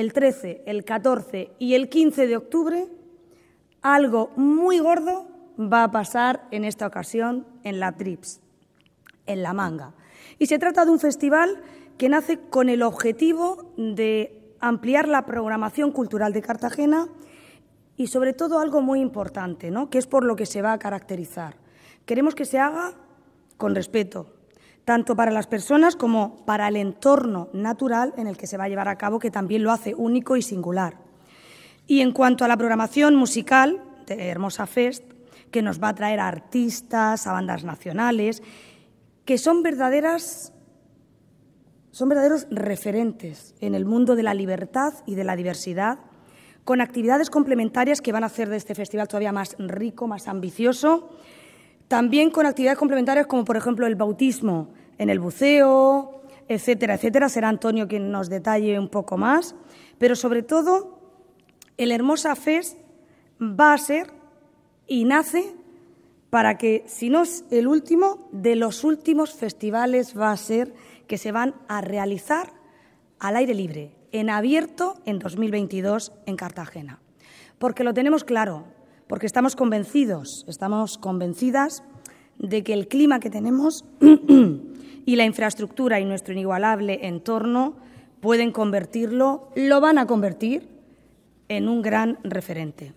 el 13, el 14 y el 15 de octubre, algo muy gordo va a pasar en esta ocasión en la TRIPS, en la manga. Y se trata de un festival que nace con el objetivo de ampliar la programación cultural de Cartagena y sobre todo algo muy importante, ¿no? que es por lo que se va a caracterizar. Queremos que se haga con respeto, tanto para las personas como para el entorno natural en el que se va a llevar a cabo, que también lo hace único y singular. Y en cuanto a la programación musical de Hermosa Fest, que nos va a traer a artistas, a bandas nacionales, que son verdaderas son verdaderos referentes en el mundo de la libertad y de la diversidad, con actividades complementarias que van a hacer de este festival todavía más rico, más ambicioso, también con actividades complementarias como por ejemplo el bautismo, en el buceo, etcétera, etcétera. Será Antonio quien nos detalle un poco más. Pero sobre todo, el Hermosa Fest va a ser y nace para que, si no es el último, de los últimos festivales va a ser que se van a realizar al aire libre, en abierto, en 2022 en Cartagena. Porque lo tenemos claro, porque estamos convencidos, estamos convencidas de que el clima que tenemos y la infraestructura y nuestro inigualable entorno pueden convertirlo, lo van a convertir en un gran referente.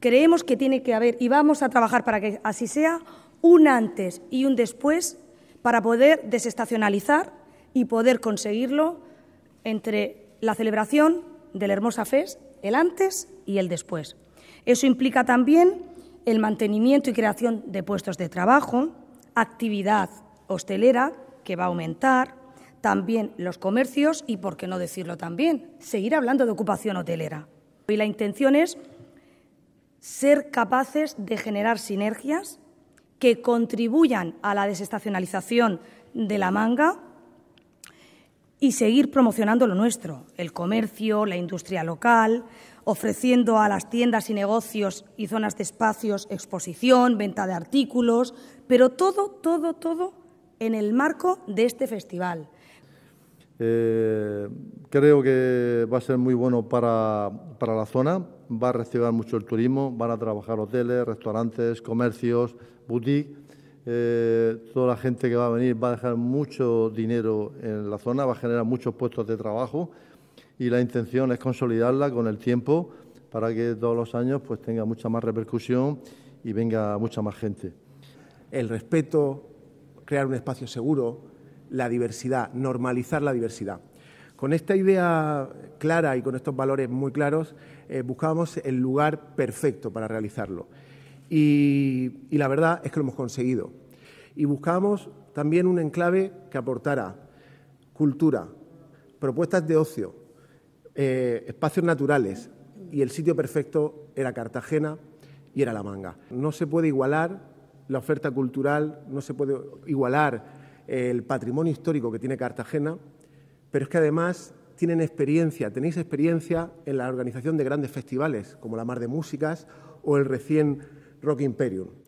Creemos que tiene que haber, y vamos a trabajar para que así sea, un antes y un después para poder desestacionalizar y poder conseguirlo entre la celebración de la Hermosa FES, el antes y el después. Eso implica también el mantenimiento y creación de puestos de trabajo, actividad hostelera, que va a aumentar, también los comercios y, por qué no decirlo también, seguir hablando de ocupación hotelera. Y la intención es ser capaces de generar sinergias que contribuyan a la desestacionalización de la manga y seguir promocionando lo nuestro, el comercio, la industria local, ofreciendo a las tiendas y negocios y zonas de espacios exposición, venta de artículos, pero todo, todo, todo en el marco de este festival. Eh, creo que va a ser muy bueno para, para la zona, va a recibir mucho el turismo, van a trabajar hoteles, restaurantes, comercios, boutiques eh, toda la gente que va a venir va a dejar mucho dinero en la zona, va a generar muchos puestos de trabajo y la intención es consolidarla con el tiempo para que todos los años pues tenga mucha más repercusión y venga mucha más gente. El respeto, crear un espacio seguro, la diversidad, normalizar la diversidad. Con esta idea clara y con estos valores muy claros, eh, buscábamos el lugar perfecto para realizarlo. Y, la verdad es que lo hemos conseguido. Y buscábamos también un enclave que aportara cultura, propuestas de ocio, eh, espacios naturales. Y el sitio perfecto era Cartagena y era La Manga. No se puede igualar la oferta cultural, no se puede igualar el patrimonio histórico que tiene Cartagena, pero es que además tienen experiencia, tenéis experiencia en la organización de grandes festivales como la Mar de Músicas o el recién Rock Imperium.